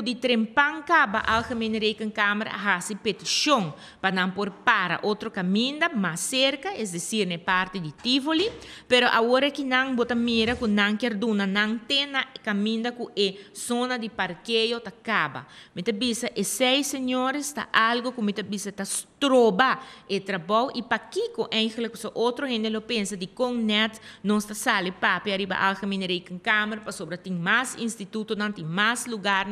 ku di trempanca ba Algemene Rekenkamer hasi petición para por para otro camino mais cerca, es decir, na parte de Tivoli, pero agora que nan bota mira ku nan duna, nan tena caminda ku e zona de parqueo ta caba. Mita bisa, e seis señores ta algo ku mita bisa ta troba e trabou e pakiko eigenlijk zo outro gente lopensa di con net non sta sale papi arriba algemene rekenkamer pa sobre tin mas instituto dan tin mas lugar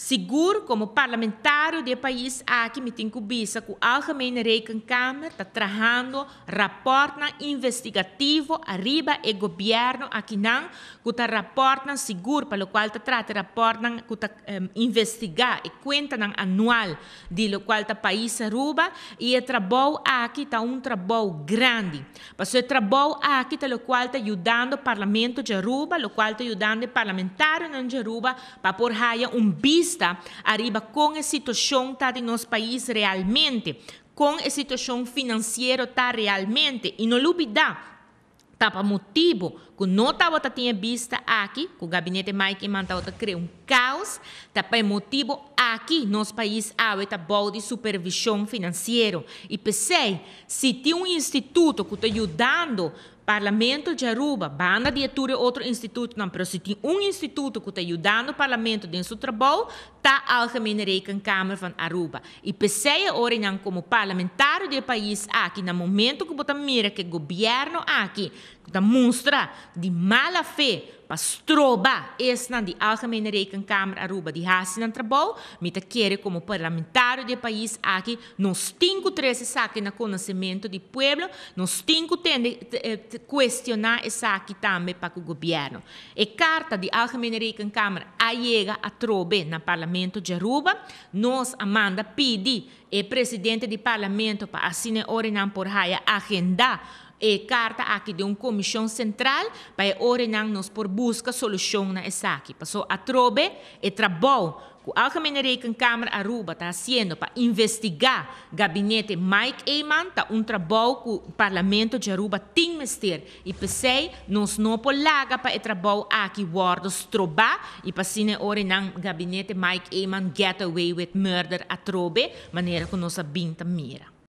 seguro como parlamentário de país aqui me tem cubisa com a Algemene Rekenkamer está trabajando raporta investigativo arriba e governo aqui não que está raporta seguro para o qual está trata raporta que está um, ehm, investigar e conta anual de lo qual está país aruba e é trabalho aqui está um trabalho grande mas o é trabalho aqui está lo qual está ajudando o parlamento de Aruba lo qual está ajudando o parlamentário de Aruba para por um business vista arriba com a situação está em nosso país realmente, com a situação financeira tá realmente. E não olvidar tapa motivo que não estava tá tinha vista aqui, que o gabinete Mike Manta tá criar um caos, tapa motivo aqui nosso país há ah, tá bom de supervisão financeira. E pensei, se tem um instituto que está ajudando Parlamento de Aruba, banda diretora outro instituto, não, pero se tem um instituto que está ajudando o Parlamento em seu trabalho, está a Algemene câmara de Aruba. E pensei agora como parlamentar do país aqui, no momento que você mira que o governo aqui, que mostra de mala fé, pa stroba is naar die Algemene Rekenkamer Aruba de Hasi na trabalho, mita quer como parlamentario do país aqui, nos cinco treze saque na conhecimento do pueblo, nos cinco tende questionar essa aqui também para o governo. E carta de Algemene Rekenkamer allega a trobe na parlamento de Aruba, nós Amanda pedi e presidente di parlamento para assinar ordenan por raia agenda e carta aqui de uma comissão central para ordenar-nos por busca solução na aqui. Passou a trobe e trabalho que a Alcamene Câmara Aruba está fazendo para investigar o gabinete Mike Eyman, está um trabalho com o parlamento de Aruba tem mestre. E pensei, nós não polaga para o trabalho aqui, guardos troba, e para sine ordenar o gabinete Mike Eyman get away with murder a trobe, maneira que nossa binta mira.